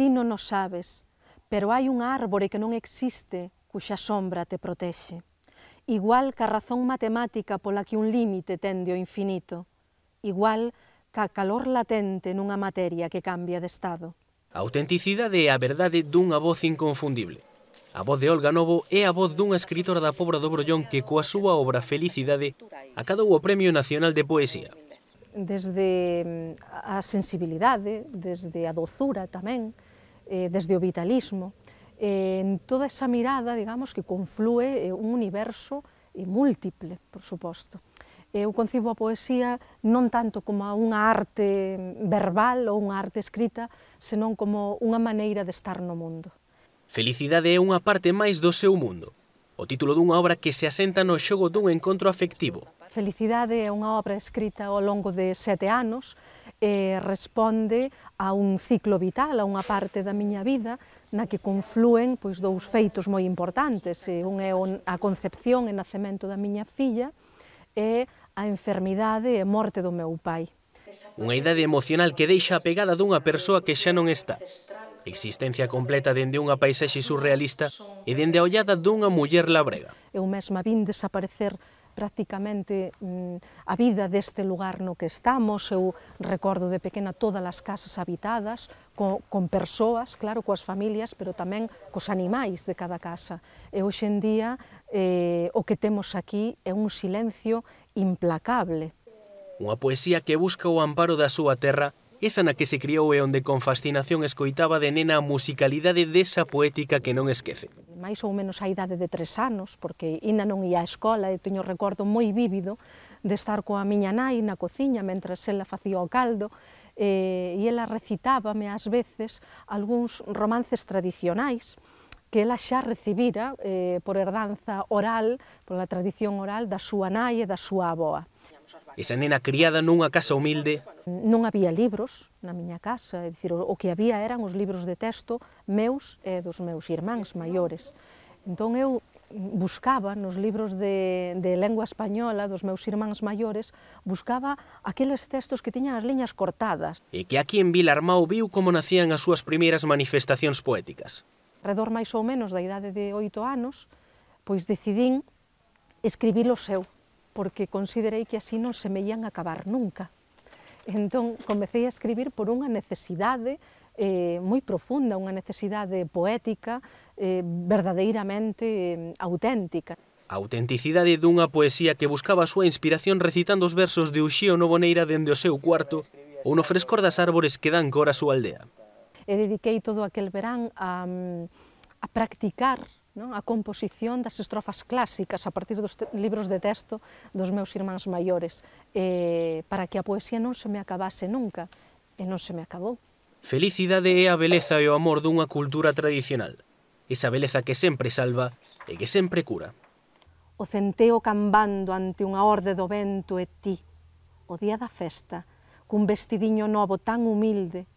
Ti non o sabes, pero hai un árbore que non existe cuxa sombra te protexe. Igual ca a razón matemática pola que un límite tende ao infinito. Igual ca calor latente nunha materia que cambia de estado. A autenticidade é a verdade dunha voz inconfundible. A voz de Olga Novo é a voz dunha escritora da Pobra do Brollón que coa súa obra Felicidade acadou o Premio Nacional de Poesía. Desde mm, a sensibilidade, desde a dozura tamén, eh, desde o vitalismo, eh, en toda esa mirada, digamos, que conflúe eh, un universo eh, múltiple, por suposto. Eh, eu concibo a poesía non tanto como unha arte verbal ou unha arte escrita, senón como unha maneira de estar no mundo. Felicidade é unha parte máis do seu mundo. O título dunha obra que se asenta no xogo dun encontro afectivo. Felicidade é unha obra escrita ao longo de sete anos, eh, responde a un ciclo vital, a unha parte da miña vida na que confluen pois dous feitos moi importantes, e un é a concepción e nacemento da miña filla e a enfermidade e morte do meu pai. Unha idade emocional que deixa a pegada dunha persoa que xa non está. Existencia completa dende unha paisaxe surrealista e dende a ollada dunha muller labrega. Eu mesma vin desaparecer prácticamente mm, a vida deste lugar no que estamos. Eu recordo de pequena todas as casas habitadas, co, con persoas, claro, coas familias, pero tamén cos animais de cada casa. E hoxe en día eh, o que temos aquí é un silencio implacable. Unha poesía que busca o amparo da súa terra esa na que se criou e onde con fascinación escoitaba de nena a musicalidade desa poética que non esquece máis ou menos a idade de tres anos, porque ainda non ia á escola e teño recordo moi vívido de estar coa miña nai na cociña mentras ela facía o caldo e, e ela recitábame ás veces algúns romances tradicionais que ela xa recibira eh, por herdanza oral, pola tradición oral da súa nai e da súa aboa. Esa nena criada nunha casa humilde... Non había libros na miña casa, é dicir, o que había eran os libros de texto meus e dos meus irmáns maiores. Entón eu buscaba nos libros de, de lengua española dos meus irmáns maiores, buscaba aqueles textos que tiñan as liñas cortadas. E que aquí en Vilarmao viu como nacían as súas primeiras manifestacións poéticas. Redor máis ou menos da idade de oito anos, pois decidín escribir o seu, porque considerei que así non se me ian acabar nunca. Entón, comecei a escribir por unha necesidade eh, moi profunda, unha necesidade poética, eh, verdadeiramente eh, auténtica. A autenticidade dunha poesía que buscaba a súa inspiración recitando os versos de Uxío Novoneira dende o seu cuarto ou no frescor das árbores que dan cor a súa aldea. E dediquei todo aquel verán a, mm, a practicar non? a composición das estrofas clásicas a partir dos libros de texto dos meus irmáns maiores, eh, para que a poesía non se me acabase nunca, e non se me acabou. Felicidade é a beleza e o amor dunha cultura tradicional, esa beleza que sempre salva e que sempre cura. O centeo cambando ante unha orde do vento e ti, o día da festa, cun vestidiño novo tan humilde,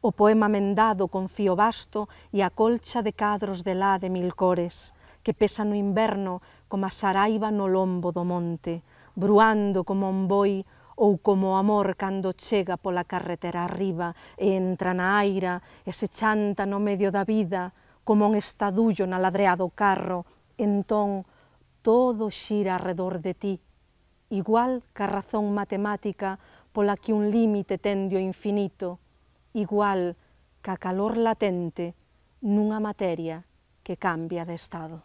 o poema mendado con fío vasto e a colcha de cadros de lá de mil cores, que pesa no inverno como a saraiba no lombo do monte, bruando como un boi ou como o amor cando chega pola carretera arriba e entra na aira e se chanta no medio da vida como un estadullo na ladreado carro, entón todo xira arredor de ti, igual que a razón matemática pola que un límite tende o infinito, igual ca calor latente nunha materia que cambia de estado.